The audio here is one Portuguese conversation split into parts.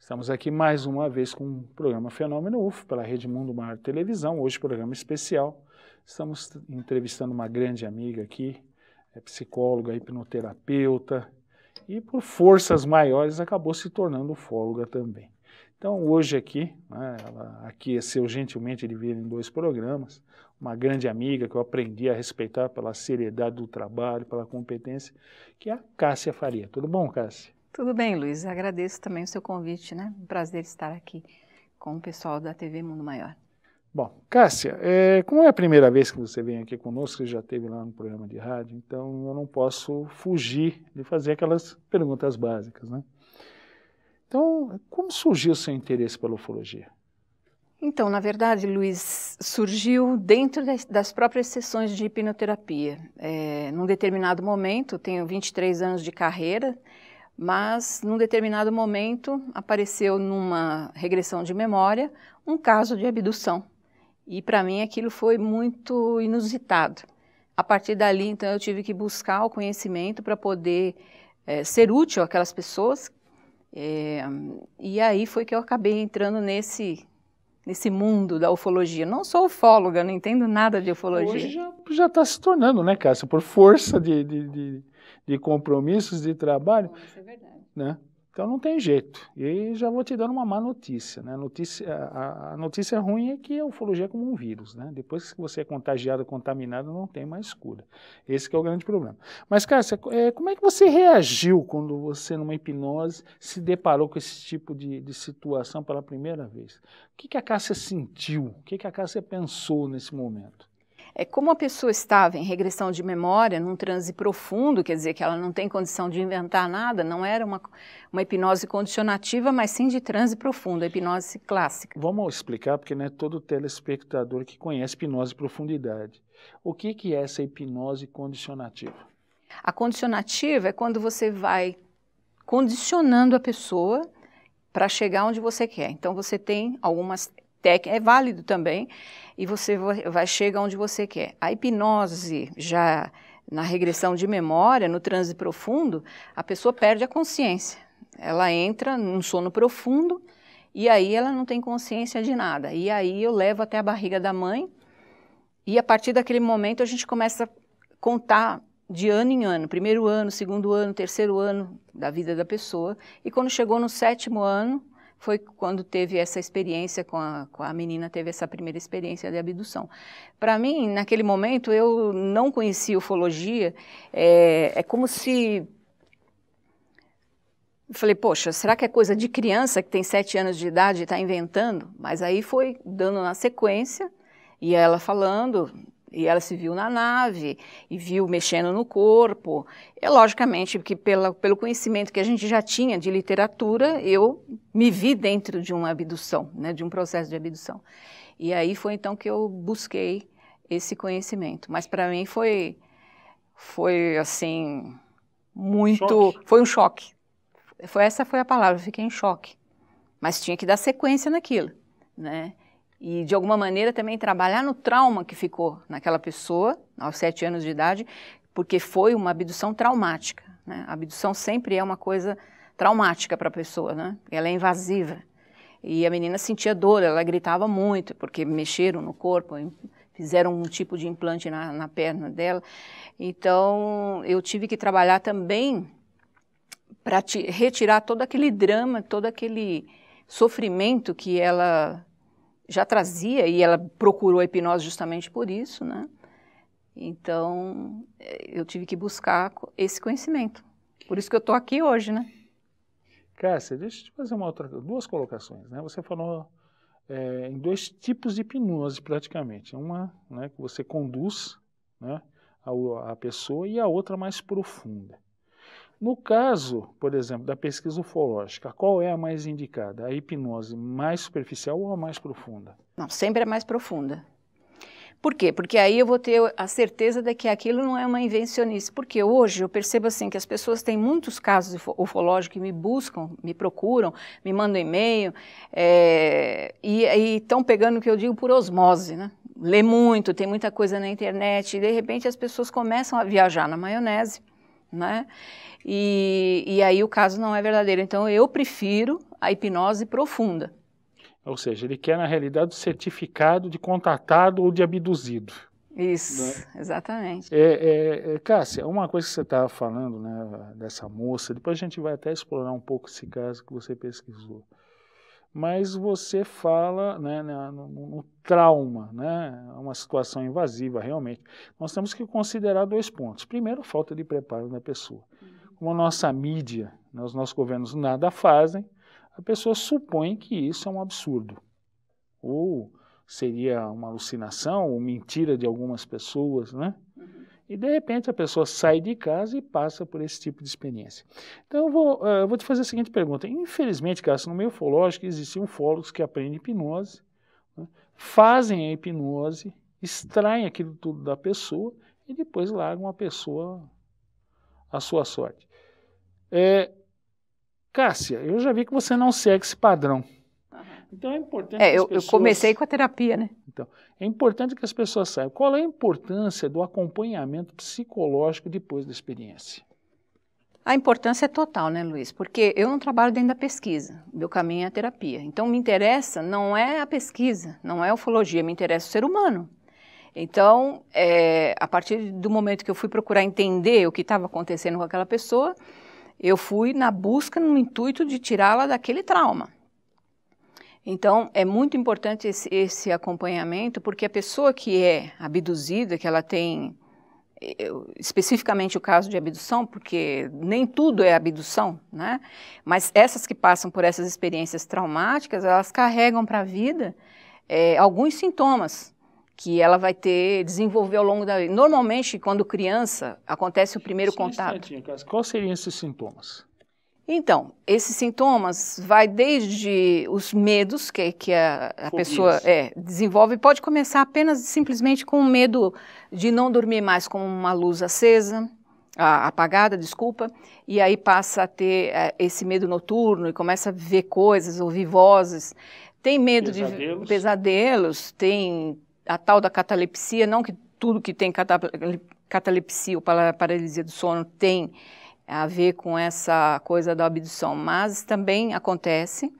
Estamos aqui mais uma vez com o programa Fenômeno UFO pela Rede Mundo Mar Televisão, hoje programa especial. Estamos entrevistando uma grande amiga aqui, é psicóloga, hipnoterapeuta, e por forças maiores acabou se tornando ufóloga também. Então hoje aqui, né, ela aqui gentilmente gentilmente vir em dois programas, uma grande amiga que eu aprendi a respeitar pela seriedade do trabalho, pela competência, que é a Cássia Faria. Tudo bom, Cássia? Tudo bem, Luiz. Agradeço também o seu convite, né? Um prazer estar aqui com o pessoal da TV Mundo Maior. Bom, Cássia, é, como é a primeira vez que você vem aqui conosco, você já esteve lá no programa de rádio, então eu não posso fugir de fazer aquelas perguntas básicas, né? Então, como surgiu o seu interesse pela ufologia? Então, na verdade, Luiz, surgiu dentro das, próprias sessões de hipnoterapia. É, num determinado momento, tenho 23 anos de carreira, mas num determinado momento apareceu numa regressão de memória um caso de abdução e para mim aquilo foi muito inusitado. A partir dali, então, eu tive que buscar o conhecimento para poder é, ser útil àquelas pessoas. É, e aí foi que eu acabei entrando nesse nesse mundo da ufologia. Não sou ufóloga, não entendo nada de ufologia. Hoje já está se tornando, né, Cássia? Por força de, de, de, de compromissos, de trabalho. Isso é verdade. Né? Então não tem jeito. E já vou te dando uma má notícia, né? Notícia, a, a notícia ruim é que a ufologia é como um vírus, né? Depois que você é contagiado, contaminado, não tem mais cura. Esse é o grande problema. Mas, Cássia, é, como é que você reagiu quando você, numa hipnose, se deparou com esse tipo de, de situação pela primeira vez? O que, que a Cássia sentiu? O que, que a Cássia pensou nesse momento? é como a pessoa estava em regressão de memória, num transe profundo, quer dizer que ela não tem condição de inventar nada, não era uma, uma hipnose condicionativa, mas sim de transe profundo, a hipnose clássica. Vamos explicar, porque não é todo telespectador que conhece hipnose profundidade. O que, que é essa hipnose condicionativa? A condicionativa é quando você vai condicionando a pessoa para chegar onde você quer. Então você tem algumas técnica, é válido também, e você vai chegar onde você quer. A hipnose já na regressão de memória, no transe profundo, a pessoa perde a consciência. Ela entra num sono profundo e aí ela não tem consciência de nada. E aí eu levo até a barriga da mãe e a partir daquele momento a gente começa a contar de ano em ano, primeiro ano, segundo ano, terceiro ano da vida da pessoa. E quando chegou no sétimo ano, foi quando teve essa experiência com a, com a menina, teve essa primeira experiência de abdução. Para mim, naquele momento, eu não conhecia ufologia, é, é como se eu falei, poxa, será que é coisa de criança que tem sete anos de idade e está inventando? Mas aí foi dando na sequência e ela falando e ela se viu na nave e viu mexendo no corpo. É logicamente que pela, pelo conhecimento que a gente já tinha de literatura, eu me vi dentro de uma abdução, né, de um processo de abdução. E aí foi então que eu busquei esse conhecimento. Mas para mim foi foi assim muito, choque. foi um choque. Foi essa foi a palavra, fiquei em choque. Mas tinha que dar sequência naquilo, né? e de alguma maneira também trabalhar no trauma que ficou naquela pessoa aos sete anos de idade, porque foi uma abdução traumática. Né? A abdução sempre é uma coisa traumática para a pessoa, né? Ela é invasiva. E a menina sentia dor, ela gritava muito porque mexeram no corpo, fizeram um tipo de implante na, na perna dela. Então eu tive que trabalhar também para retirar todo aquele drama, todo aquele sofrimento que ela já trazia e ela procurou a hipnose justamente por isso, né? Então, eh, eu tive que buscar esse conhecimento. Por isso que eu estou aqui hoje, né? Cássia, deixa eu te fazer uma outra, duas colocações, né? Você falou é, em dois tipos de hipnose, praticamente. Uma né, que você conduz né, a, a pessoa e a outra mais profunda. No caso, por exemplo, da pesquisa ufológica, qual é a mais indicada? A hipnose mais superficial ou a mais profunda? Não, sempre a mais profunda. Por quê? Porque aí eu vou ter a certeza de que aquilo não é uma invencionice. Porque hoje eu percebo assim que as pessoas têm muitos casos ufológicos que me buscam, me procuram, me mandam e-mail é, e estão pegando o que eu digo por osmose, né? Lê muito, tem muita coisa na internet e de repente as pessoas começam a viajar na maionese né? E, e aí o caso não é verdadeiro. Então eu prefiro a hipnose profunda. Ou seja, ele quer na realidade o certificado de contatado ou de abduzido. Isso, né? exatamente. É, é, é, Cássia, uma coisa que você estava falando né, dessa moça, depois a gente vai até explorar um pouco esse caso que você pesquisou mas você fala né, né no, no, trauma, né, é uma situação invasiva realmente. Nós temos que considerar dois pontos. Primeiro, falta de preparo da pessoa. Uhum. Como a nossa mídia, né, os nossos governos nada fazem, a pessoa supõe que isso é um absurdo. Ou seria uma alucinação, ou mentira de algumas pessoas, né? E de repente a pessoa sai de casa e passa por esse tipo de experiência. Então eu vou, eh, vou te fazer a seguinte pergunta. Infelizmente, Cássia, no meio ufológico existiam ufólogos que aprendem hipnose, né? fazem a hipnose, extraem aquilo tudo da pessoa e depois largam a pessoa à sua sorte. É, Cássia, eu já vi que você não segue esse padrão. Então é importante. É, eu, pessoas... eu comecei com a terapia, né? Então, é importante que as pessoas saibam qual é a importância do acompanhamento psicológico depois da experiência. A importância é total, né, Luiz? Porque eu não trabalho dentro da pesquisa, meu caminho é a terapia. Então, me interessa não é a pesquisa, não é a ufologia, me interessa o ser humano. Então, é, a partir do momento que eu fui procurar entender o que estava acontecendo com aquela pessoa, eu fui na busca, no intuito de tirá-la daquele trauma. Então, é muito importante esse, esse, acompanhamento, porque a pessoa que é abduzida, que ela tem eh, especificamente o caso de abdução, porque nem tudo é abdução, né? Mas essas que passam por essas experiências traumáticas, elas carregam para a vida é, alguns sintomas que ela vai ter, desenvolver ao longo da vida. Normalmente, quando criança, acontece o primeiro Sim, contato. Quais seriam esses sintomas? Então, esses sintomas vai desde os medos que, é, que a, a pessoa é, desenvolve, pode começar apenas simplesmente com o medo de não dormir mais com uma luz acesa, a, apagada, desculpa, e aí passa a ter a, é, esse medo noturno e começa a ver coisas, ouvir vozes. Tem medo pesadelos. de pesadelos, tem a tal da catalepsia, não que tudo que tem catalepsia ou paralisia do sono tem a ver com essa coisa da abdução, mas também acontece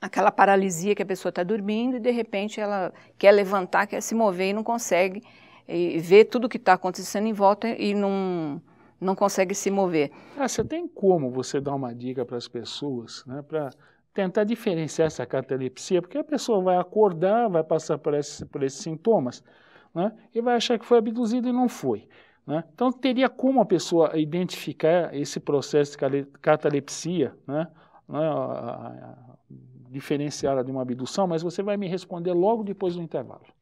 aquela paralisia que a pessoa está dormindo e de repente ela quer levantar, quer se mover e não consegue, e tudo o que está acontecendo em volta e não, não consegue se mover. Ah, você tem como você dar uma dica para as pessoas, né, para tentar diferenciar essa catalepsia, porque a pessoa vai acordar, vai passar por, esse, por esses sintomas né, e vai achar que foi abduzido e não foi. Né? Então, teria como a pessoa identificar esse processo de catalepsia, né? É, diferenciar de uma abdução, mas você vai me responder logo depois do intervalo.